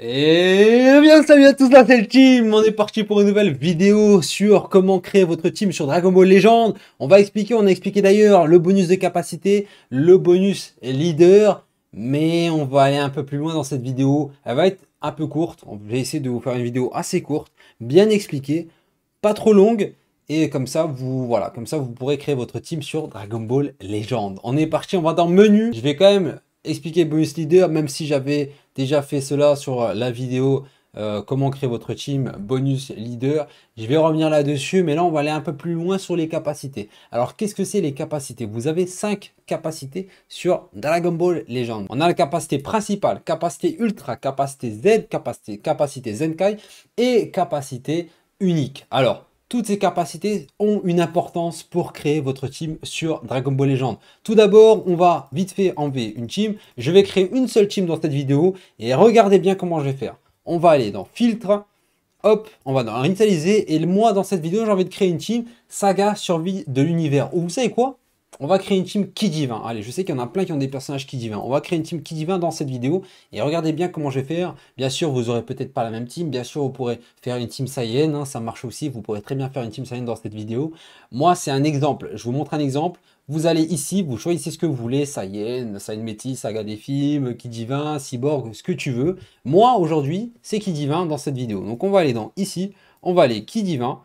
Et eh bien salut à tous c'est le team, on est parti pour une nouvelle vidéo sur comment créer votre team sur Dragon Ball légende On va expliquer, on a expliqué d'ailleurs le bonus de capacité, le bonus leader, mais on va aller un peu plus loin dans cette vidéo. Elle va être un peu courte, j'ai essayer de vous faire une vidéo assez courte, bien expliquée, pas trop longue. Et comme ça, vous, voilà, comme ça, vous pourrez créer votre team sur Dragon Ball légende On est parti, on va dans menu. Je vais quand même expliquer bonus leader, même si j'avais déjà fait cela sur euh, la vidéo euh, comment créer votre team bonus leader. Je vais revenir là-dessus, mais là, on va aller un peu plus loin sur les capacités. Alors, qu'est-ce que c'est les capacités Vous avez cinq capacités sur Dragon Ball Legend. On a la capacité principale, capacité ultra, capacité Z, capacité, capacité Zenkai et capacité unique. Alors, toutes ces capacités ont une importance pour créer votre team sur Dragon Ball Legend. Tout d'abord, on va vite fait enlever une team. Je vais créer une seule team dans cette vidéo et regardez bien comment je vais faire. On va aller dans Filtre, hop, on va dans Initialiser et moi dans cette vidéo j'ai envie de créer une team Saga Survie de l'Univers. vous savez quoi on va créer une team qui divin. Allez, je sais qu'il y en a plein qui ont des personnages qui divin. On va créer une team qui divin dans cette vidéo. Et regardez bien comment je vais faire. Bien sûr, vous aurez peut-être pas la même team. Bien sûr, vous pourrez faire une team Saiyan. Hein, ça marche aussi. Vous pourrez très bien faire une team Saiyan dans cette vidéo. Moi, c'est un exemple. Je vous montre un exemple. Vous allez ici, vous choisissez ce que vous voulez, Saiyan, Saiyan Métis, Saga des films, qui divin, Cyborg, ce que tu veux. Moi, aujourd'hui, c'est qui divin dans cette vidéo. Donc, on va aller dans ici, on va aller qui divin.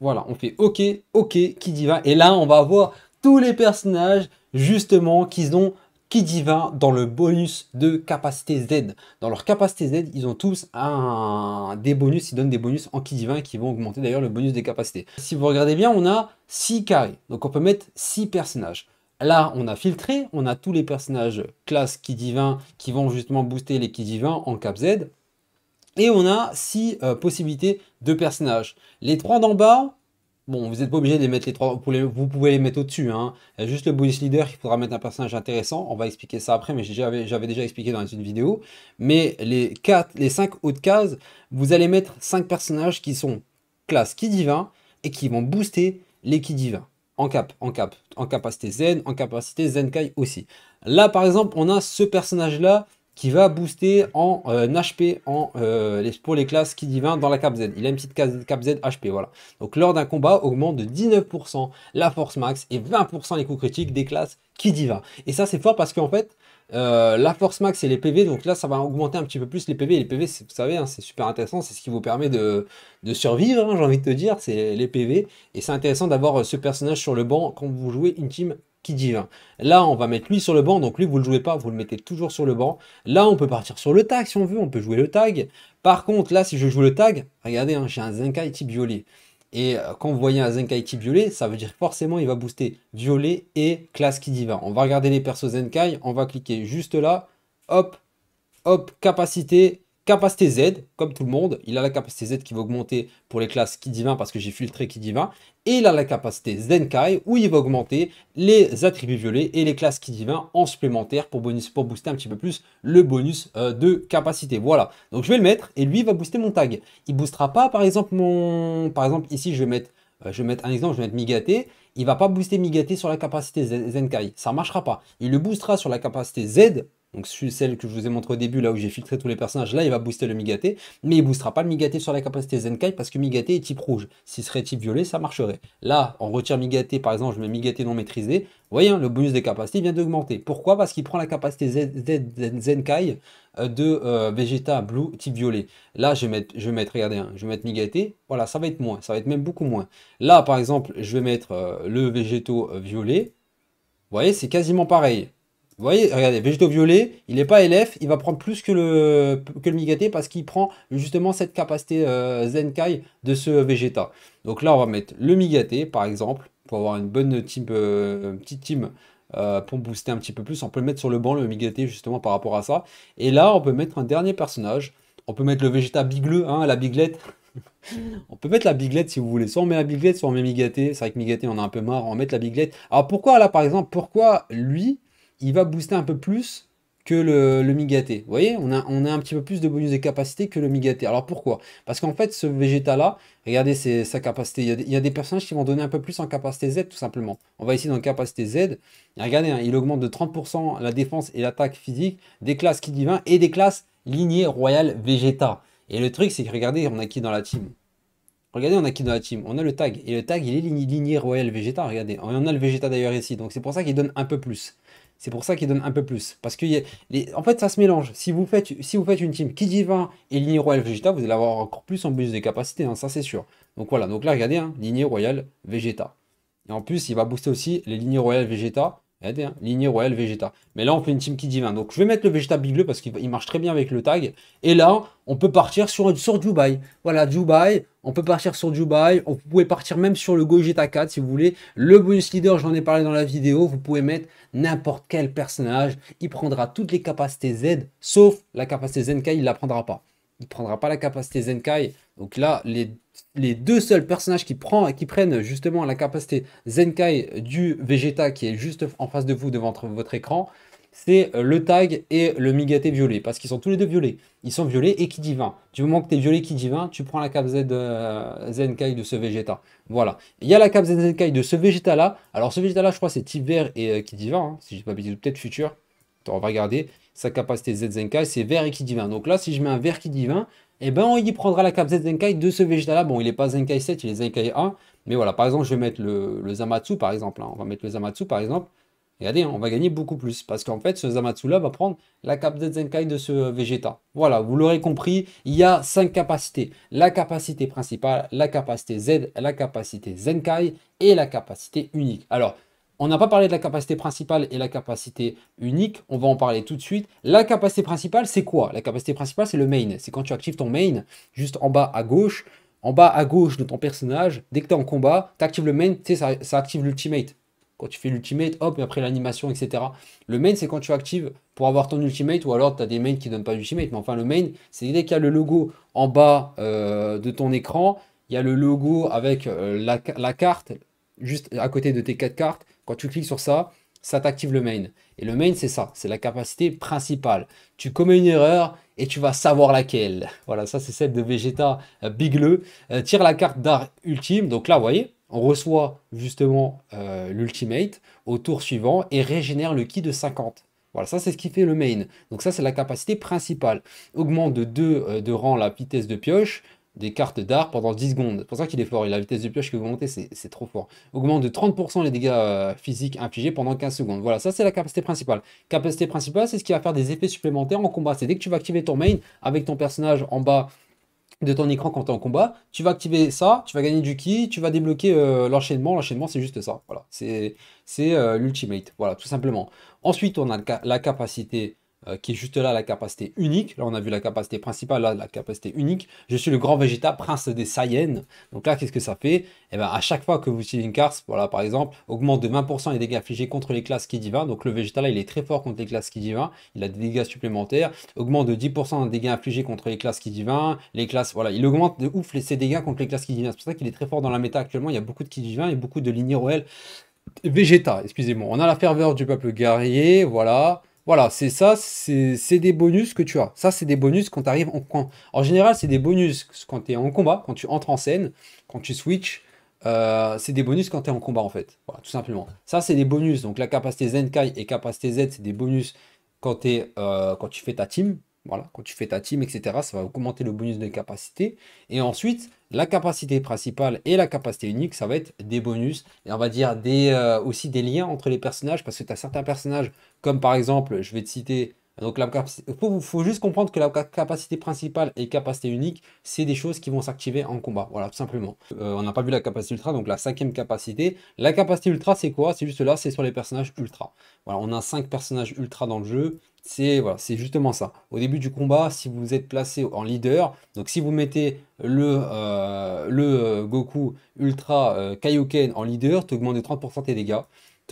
Voilà, on fait OK, OK, qui divin. Et là, on va avoir tous les personnages justement qui ont qui divin dans le bonus de capacité Z. Dans leur capacité Z, ils ont tous un, des bonus, ils donnent des bonus en qui divin qui vont augmenter d'ailleurs le bonus des capacités. Si vous regardez bien, on a six carrés, donc on peut mettre six personnages. Là, on a filtré, on a tous les personnages classe qui divin qui vont justement booster les qui divin en cap Z. Et on a six euh, possibilités de personnages. Les trois d'en bas, Bon, vous n'êtes pas obligé de les mettre les trois, vous pouvez les mettre au-dessus. Hein. Il y a juste le bonus leader qui faudra mettre un personnage intéressant. On va expliquer ça après, mais j'avais déjà expliqué dans une vidéo. Mais les, quatre, les 5 hautes cases, vous allez mettre cinq personnages qui sont classe qui divin et qui vont booster les qui divin. En cap, en cap, en capacité zen, en capacité zenkai aussi. Là, par exemple, on a ce personnage-là qui va booster en HP euh, en, euh, pour les classes qui divin dans la cap Z. Il a une petite cap Z HP, voilà. Donc lors d'un combat, augmente de 19% la force max et 20% les coups critiques des classes qui divin. Et ça c'est fort parce qu'en fait, euh, la force max et les PV, donc là ça va augmenter un petit peu plus les PV. Et les PV, vous savez, hein, c'est super intéressant, c'est ce qui vous permet de, de survivre, hein, j'ai envie de te dire, c'est les PV. Et c'est intéressant d'avoir ce personnage sur le banc quand vous jouez une team qui hein. Là, on va mettre lui sur le banc, donc lui, vous le jouez pas, vous le mettez toujours sur le banc. Là, on peut partir sur le tag si on veut, on peut jouer le tag. Par contre, là, si je joue le tag, regardez, hein, j'ai un type violet. Et euh, quand vous voyez un type violet, ça veut dire forcément il va booster violet et classe qui divin. On va regarder les persos Zenkai, on va cliquer juste là, hop, hop, capacité, Capacité Z, comme tout le monde, il a la capacité Z qui va augmenter pour les classes qui divin parce que j'ai filtré qui divin. Et il a la capacité Zenkai où il va augmenter les attributs violets et les classes qui divin en supplémentaire pour, bonus, pour booster un petit peu plus le bonus euh, de capacité. Voilà, donc je vais le mettre et lui va booster mon tag. Il boostera pas par exemple mon... Par exemple ici je vais mettre, euh, je vais mettre un exemple, je vais mettre Migaté il va pas booster Migaté sur la capacité Zenkai. Ça marchera pas. Il le boostera sur la capacité Z donc celle que je vous ai montré au début, là où j'ai filtré tous les personnages, là il va booster le Migaté, mais il boostera pas le Migaté sur la capacité Zenkai parce que Migaté est type rouge. S'il serait type violet, ça marcherait. Là, on retire Migaté, par exemple, je mets Migaté non maîtrisé. Vous voyez, hein, le bonus des capacités vient d'augmenter. Pourquoi Parce qu'il prend la capacité Zenkai euh, de euh, Vegeta Blue type violet. Là, je vais mettre, je vais regardez, hein, je vais mettre Migaté. Voilà, ça va être moins, ça va être même beaucoup moins. Là, par exemple, je vais mettre euh, le Végéto violet. Vous voyez, c'est quasiment pareil. Vous voyez, regardez, végétaux violet, il n'est pas LF, il va prendre plus que le, que Migaté parce qu'il prend justement cette capacité euh, Zenkai de ce Végéta. Donc là, on va mettre le Migaté, par exemple, pour avoir une bonne team, euh, petite team euh, pour booster un petit peu plus. On peut le mettre sur le banc, le Migaté, justement, par rapport à ça. Et là, on peut mettre un dernier personnage. On peut mettre le Végéta bigleux, hein, la biglette. on peut mettre la biglette si vous voulez. Soit on met la biglette, soit on met Migaté. C'est vrai que Migaté, on a un peu marre. On met la biglette. Alors pourquoi là, par exemple, pourquoi lui il va booster un peu plus que le, le migaté. Vous voyez, on a, on a un petit peu plus de bonus de capacité que le migaté. Alors pourquoi Parce qu'en fait, ce Vegeta-là, regardez c'est sa capacité. Il y, a, des personnages qui vont donner un peu plus en capacité Z, tout simplement. On va ici dans capacité Z. regardez, hein, il augmente de 30% la défense et l'attaque physique des classes qui divin et des classes lignées royale Vegeta. Et le truc, c'est que regardez, on a qui dans la team Regardez, on a qui dans la team On a le tag. Et le tag, il est ligné, royale Vegeta. Regardez, on a le Vegeta d'ailleurs ici. Donc c'est pour ça qu'il donne un peu plus. C'est pour ça qu'il donne un peu plus. Parce que, en fait, ça se mélange. Si vous faites, si vous faites une team qui divin et lignée royale Vegeta, vous allez avoir encore plus en plus de capacités. Hein, ça c'est sûr. Donc voilà, donc là, regardez, hein, lignée royale Vegeta. Et en plus, il va booster aussi les lignées royales Vegeta Hein. lignée royale Vegeta. Mais là, on fait une team qui divin. Donc, je vais mettre le Vegeta Big parce qu'il marche très bien avec le tag. Et là, on peut partir sur, sur Dubaï. Voilà, Dubai, On peut partir sur Dubai. On, vous partir même sur le Gogeta 4 si vous voulez. Le bonus leader, j'en ai parlé dans la vidéo. Vous pouvez mettre n'importe quel personnage. Il prendra toutes les capacités Z, sauf la capacité Zenkai, il ne la prendra pas. Il ne prendra pas la capacité Zenkai. Donc là, les, deux seuls personnages qui, qui, prennent justement la capacité Zenkai du Vegeta qui est juste en face de vous devant votre écran, c'est euh, le tag et le Migate violet, parce qu'ils sont tous les deux violets. Ils sont violets et qui divin. Du moment que tu es violet qui divin, tu prends la cap Z euh, Zenkai de ce Vegeta. Voilà. Il y a la cap Zenkai de ce Vegeta là. Alors ce Vegeta là, je crois c'est type vert et euh, qui divin, hein, si je n'ai pas bêtise, peut-être futur. On va regarder. Sa capacité Z Zenkai, c'est vert et qui divin. Donc là, si je mets un vert qui divin, eh bien on y prendra la Z Zenkai de ce Vegeta-là. Bon, il n'est pas Zenkai 7, il est Zenkai 1. Mais voilà, par exemple, je vais mettre le, Zamatsu, par exemple. Hein. On va mettre le Zamatsu, par exemple. Regardez, hein, on va gagner beaucoup plus. Parce qu'en fait, ce Zamatsu-là va prendre la cap Zenkai de ce Vegeta. Voilà, vous l'aurez compris, il y a cinq capacités. La capacité principale, la capacité Z, la capacité Zenkai et la capacité unique. Alors, on n'a pas parlé de la capacité principale et la capacité unique, on va en parler tout de suite. La capacité principale, c'est quoi La capacité principale, c'est le main. C'est quand tu actives ton main, juste en bas à gauche, en bas à gauche de ton personnage, dès que tu es en combat, tu actives le main, tu sais, ça, active l'ultimate. Quand tu fais l'ultimate, hop, et après l'animation, etc. Le main, c'est quand tu actives pour avoir ton ultimate, ou alors tu as des mains qui ne donnent pas d'ultimate. Mais enfin, le main, c'est dès qu'il y a le logo en bas euh, de ton écran, il y a le logo avec euh, la carte, juste à côté de tes quatre cartes, tu cliques sur ça, ça t'active le main. Et le main, c'est ça, c'est la capacité principale. Tu commets une erreur et tu vas savoir laquelle. Voilà, ça c'est celle de Vegeta euh, Big Le. Euh, tire la carte d'art ultime. Donc là, vous voyez, on reçoit justement euh, l'ultimate au tour suivant et régénère le ki de 50. Voilà, ça c'est ce qui fait le main. Donc ça c'est la capacité principale. Augmente de 2 de rang la vitesse de pioche, des cartes d'art pendant 10 secondes. C'est pour ça qu'il est fort. Et la vitesse de pioche que vous montez, c'est trop fort. Augmente de 30% les dégâts euh, physiques infligés pendant 15 secondes. Voilà, ça c'est la capacité principale. Capacité principale, c'est ce qui va faire des effets supplémentaires en combat. C'est dès que tu vas activer ton main avec ton personnage en bas de ton écran quand tu es en combat, tu vas activer ça, tu vas gagner du ki, tu vas débloquer euh, l'enchaînement. L'enchaînement, c'est juste ça. Voilà, c'est c'est euh, l'ultimate. Voilà, tout simplement. Ensuite, on a la capacité euh, qui est juste là la capacité unique. Là, on a vu la capacité principale, là, la capacité unique. Je suis le grand Vegeta, prince des Saiyans. Donc là, qu'est-ce que ça fait Eh bien, à chaque fois que vous utilisez une carte, voilà, par exemple, augmente de 20% les dégâts infligés contre les classes qui divinent. Donc le Vegeta, là, il est très fort contre les classes qui divin. Il a des dégâts supplémentaires. Augmente de 10% les dégâts infligés contre les classes qui divin. Les classes, voilà, il augmente de ouf ses dégâts contre les classes qui divinent. C'est pour ça qu'il est très fort dans la méta actuellement. Il y a beaucoup de qui divin et beaucoup de lignes royales. Vegeta, excusez-moi. On a la ferveur du peuple guerrier, voilà. Voilà, c'est ça, c'est des bonus que tu as. Ça, c'est des bonus quand tu arrives en coin. En général, c'est des bonus quand tu es en combat, quand tu entres en scène, quand tu switches. Euh, c'est des bonus quand tu es en combat, en fait. Voilà, tout simplement. Ça, c'est des bonus. Donc, la capacité Zenkai et capacité Z, c'est des bonus quand, euh, quand tu fais ta team, voilà, quand tu fais ta team, etc., ça va augmenter le bonus de capacité. Et ensuite, la capacité principale et la capacité unique, ça va être des bonus. Et on va dire des, euh, aussi des liens entre les personnages, parce que tu as certains personnages, comme par exemple, je vais te citer donc il faut, juste comprendre que la capacité principale et capacité unique, c'est des choses qui vont s'activer en combat. Voilà, tout simplement. Euh, on n'a pas vu la capacité ultra, donc la cinquième capacité. La capacité ultra, c'est quoi C'est juste là, c'est sur les personnages ultra. Voilà, on a cinq personnages ultra dans le jeu. C'est voilà, c'est justement ça. Au début du combat, si vous êtes placé en leader, donc si vous mettez le, euh, le euh, Goku Ultra Kaioken en leader, tu augmentes de 30% tes dégâts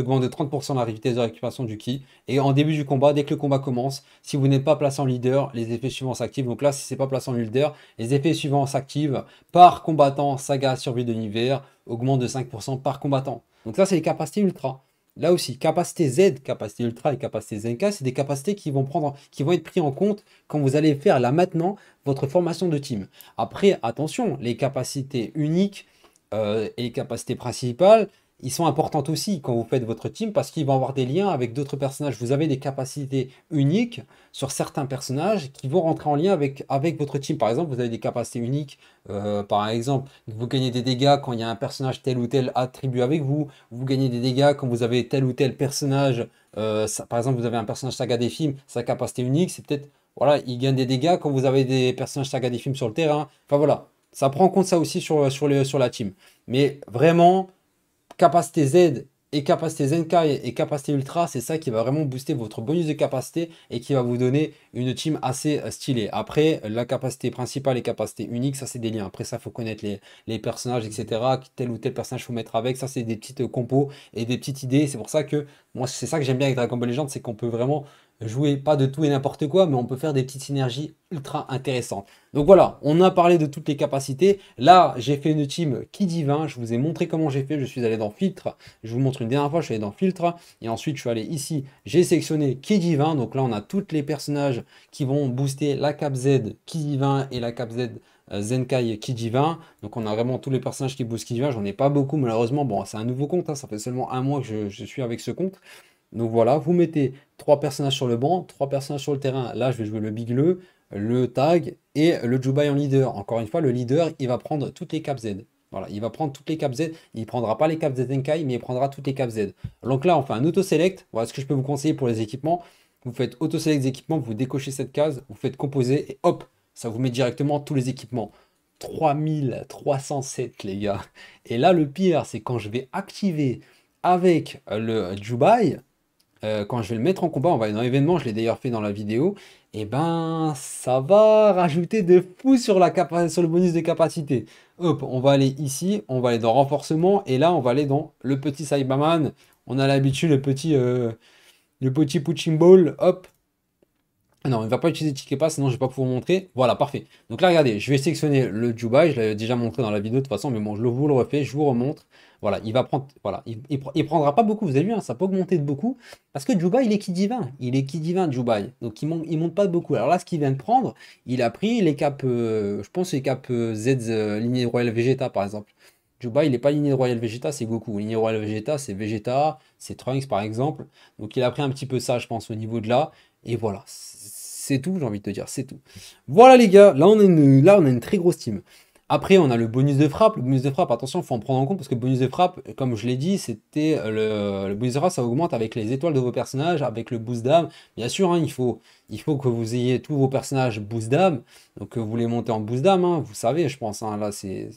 augmente de 30% la vitesse de récupération du ki. Et en début du combat, dès que le combat commence, si vous n'êtes pas placé en leader, les effets suivants s'activent. Donc là, si c'est pas placé en leader, les effets suivants s'activent par combattant saga survie de l'univers, augmente de 5% par combattant. Donc là, c'est les capacités ultra. Là aussi, capacité Z, capacité ultra et capacité ZNK, c'est des capacités qui vont, prendre, qui vont être prises en compte quand vous allez faire là maintenant votre formation de team. Après, attention, les capacités uniques euh, et les capacités principales, ils sont importants aussi quand vous faites votre team parce qu'ils vont avoir des liens avec d'autres personnages. Vous avez des capacités uniques sur certains personnages qui vont rentrer en lien avec, avec votre team. Par exemple, vous avez des capacités uniques. Euh, par exemple, vous gagnez des dégâts quand il y a un personnage tel ou tel attribut avec vous. Vous gagnez des dégâts quand vous avez tel ou tel personnage. Euh, par exemple, vous avez un personnage saga des films, sa capacité unique, c'est peut-être... Voilà, il gagne des dégâts quand vous avez des personnages saga des films sur le terrain. Enfin voilà, ça prend en compte ça aussi sur, sur, sur la team. Mais vraiment capacité Z et capacité ZNK et, capacité Ultra, c'est ça qui va vraiment booster votre bonus de capacité et qui va vous donner une team assez euh, stylée. Après, la capacité principale et capacité unique, ça c'est des liens. Après ça, faut connaître les, personnages, etc. Tel ou tel personnage faut mettre avec. Ça c'est des petites euh, compos et des petites idées. C'est pour ça que moi, c'est ça que j'aime bien avec Dragon Ball Legends, c'est qu'on peut vraiment jouer pas de tout et n'importe quoi, mais on peut faire des petites synergies ultra intéressantes. Donc voilà, on a parlé de toutes les capacités. Là, j'ai fait une team qui divin Je vous ai montré comment j'ai fait. Je suis allé dans filtre. Je vous montre une dernière fois, je suis allé dans filtre. Et ensuite, je suis allé ici. J'ai sélectionné qui divin Donc là, on a tous les personnages qui vont booster la cap Z qui et la cap Z euh, Zenkai qui Donc on a vraiment tous les personnages qui boostent qui J'en ai pas beaucoup malheureusement. Bon, c'est un nouveau compte. Hein. Ça fait seulement un mois que je, je suis avec ce compte. Donc voilà, vous mettez trois personnages sur le banc, trois personnages sur le terrain. Là, je vais jouer le Big le Tag et le Jubai en leader. Encore une fois, le leader, il va prendre toutes les caps Z. Voilà, il va prendre toutes les caps Z. Il ne prendra pas les caps Zenkai, mais il prendra toutes les caps Z. Donc là, on fait un auto-select. Voilà ce que je peux vous conseiller pour les équipements. Vous faites auto-select des équipements, vous décochez cette case, vous faites composer et hop, ça vous met directement tous les équipements. 3307 les gars. Et là, le pire, c'est quand je vais activer avec le Jubai... Euh, quand je vais le mettre en combat, on va aller dans l'événement, je l'ai d'ailleurs fait dans la vidéo, et eh ben ça va rajouter de fou sur, la le bonus de capacité. Hop, on va aller ici, on va aller dans renforcement, et là on va aller dans le petit Cyberman. On a l'habitude, le petit, euh, le petit Ball, hop. Non, il ne va pas utiliser Ticket Pass, sinon je ne vais pas pouvoir montrer. Voilà, parfait. Donc là, regardez, je vais sélectionner le Dubai, je l'avais déjà montré dans la vidéo de toute façon, mais bon, je vous le refais, je vous remontre. Voilà, il va prendre, voilà, il, prendra pas beaucoup. Vous avez vu, hein, ça peut augmenter de beaucoup parce que Juba, il est qui divin, il est qui divin Jubai, Donc il monte, il monte pas de beaucoup. Alors là, ce qu'il vient de prendre, il a pris les caps, euh, je pense les caps euh, Z euh, lignée Royal Vegeta par exemple. Juba, il n'est pas lignée Royal Vegeta, c'est Goku. Lignée Royal Vegeta, c'est Vegeta, c'est Trunks par exemple. Donc il a pris un petit peu ça, je pense, au niveau de là. Et voilà, c'est tout, j'ai envie de te dire, c'est tout. Voilà les gars, là on est là, on a une très grosse team. Après, on a le bonus de frappe. Le bonus de frappe, attention, il faut en prendre en compte parce que le bonus de frappe, comme je l'ai dit, c'était euh, le, bonus de frappe, ça augmente avec les étoiles de vos personnages, avec le boost d'âme. Bien sûr, hein, il, faut, il faut que vous ayez tous vos personnages boost d'âme, donc euh, vous les montez en boost d'âme, hein, vous savez, je pense. Hein, là, c'est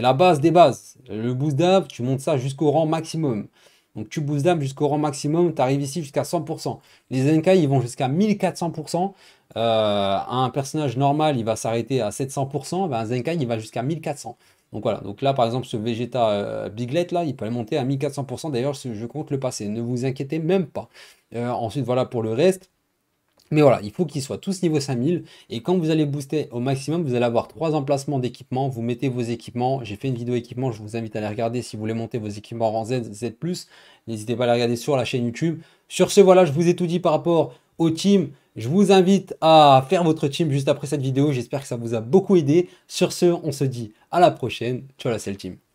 la base des bases. Le boost d'âme, tu montes ça jusqu'au rang maximum. Donc tu boost d'âme jusqu'au rang maximum, tu arrives ici jusqu'à 100%. Les NK, ils vont jusqu'à 1400%. Euh, un personnage normal, il va s'arrêter à 700%, ben un Zenkai, il va jusqu'à 1400. Donc voilà, donc là par exemple ce Vegeta euh, Biglet là, il peut aller monter à 1400%, d'ailleurs je compte le passer, ne vous inquiétez même pas. Euh, ensuite voilà pour le reste, mais voilà, il faut qu'ils soient tous niveau 5000. Et quand vous allez booster au maximum, vous allez avoir trois emplacements d'équipement Vous mettez vos équipements. J'ai fait une vidéo équipement, je vous invite à les regarder si vous voulez monter vos équipements en Z, Z+. N'hésitez pas à les regarder sur la chaîne YouTube. Sur ce, voilà, je vous ai tout dit par rapport au team. Je vous invite à faire votre team juste après cette vidéo. J'espère que ça vous a beaucoup aidé. Sur ce, on se dit à la prochaine. Ciao la le Team.